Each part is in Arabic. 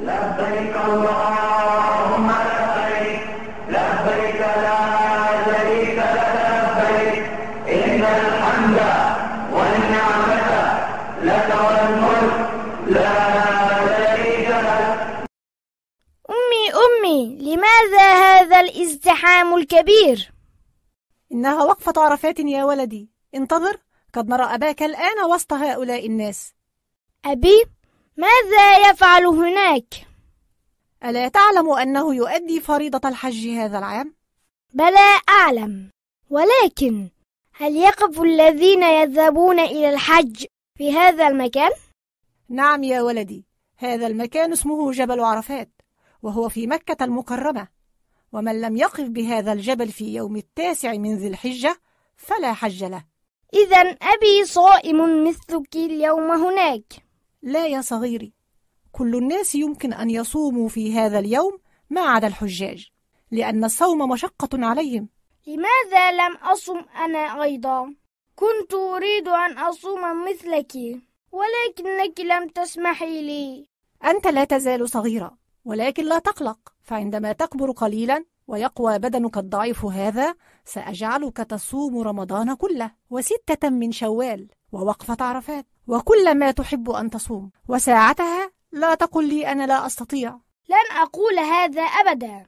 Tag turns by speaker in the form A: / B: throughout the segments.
A: لبيك اللهم لبيك لبيك لا شريك لك لبيك إن الحمد والنعمة لك والملك لا شريك لك أمي أمي لماذا هذا الازدحام
B: الكبير؟ إنها وقفة عرفات يا ولدي انتظر قد نرى أباك الآن وسط هؤلاء الناس أبي ماذا يفعل هناك؟ ألا تعلم أنه يؤدي فريضة الحج هذا العام؟
A: بلى أعلم ولكن هل يقف الذين يذهبون إلى الحج في هذا المكان؟ نعم يا ولدي هذا المكان
B: اسمه جبل عرفات وهو في مكة المكرمة ومن لم يقف بهذا الجبل في يوم التاسع من ذي الحجة فلا حج له إذا أبي صائم مثلك اليوم هناك لا يا صغيري كل الناس يمكن أن يصوموا في هذا اليوم ما عدا الحجاج لأن الصوم مشقة
A: عليهم لماذا لم أصم أنا أيضا؟ كنت أريد أن أصوم مثلك ولكنك لم تسمحي لي أنت لا تزال
B: صغيرة ولكن لا تقلق فعندما تكبر قليلا ويقوى بدنك الضعيف هذا سأجعلك تصوم رمضان كله وستة من شوال ووقفة عرفات وكل ما تحب أن تصوم وساعتها لا تقل لي أنا
A: لا أستطيع لن أقول هذا أبدا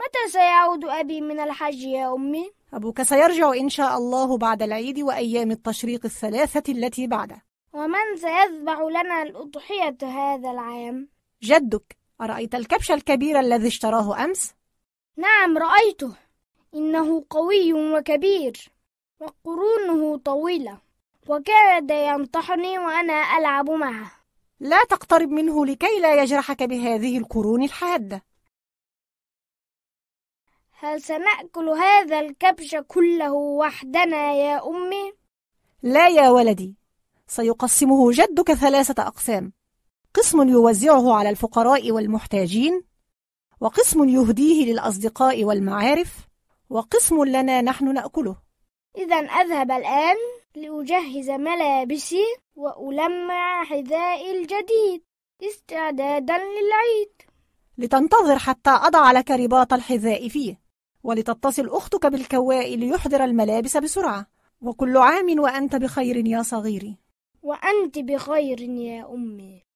A: متى سيعود أبي من الحج يا أمي؟ أبوك سيرجع إن شاء الله بعد العيد وأيام التشريق
B: الثلاثة التي بعده
A: ومن سيذبح لنا الأضحية هذا العام؟ جدك أرأيت الكبش الكبير الذي اشتراه أمس؟ نعم رأيته إنه قوي وكبير وقرونه طويلة وكاد ينطحني وأنا ألعب معه لا تقترب منه لكي لا يجرحك بهذه القرون الحادة هل سنأكل هذا الكبش كله وحدنا يا أمي؟ لا
B: يا ولدي سيقسمه جدك ثلاثة أقسام قسم يوزعه على الفقراء والمحتاجين وقسم يهديه للأصدقاء والمعارف وقسم لنا نحن نأكله
A: إذا أذهب الآن لأجهز ملابسي وألمع حذائي الجديد استعدادا للعيد
B: لتنتظر حتى أضع لك
A: رباط الحذاء فيه
B: ولتتصل أختك بالكواء ليحضر الملابس بسرعة وكل عام وأنت بخير يا صغيري
A: وأنت بخير يا أمي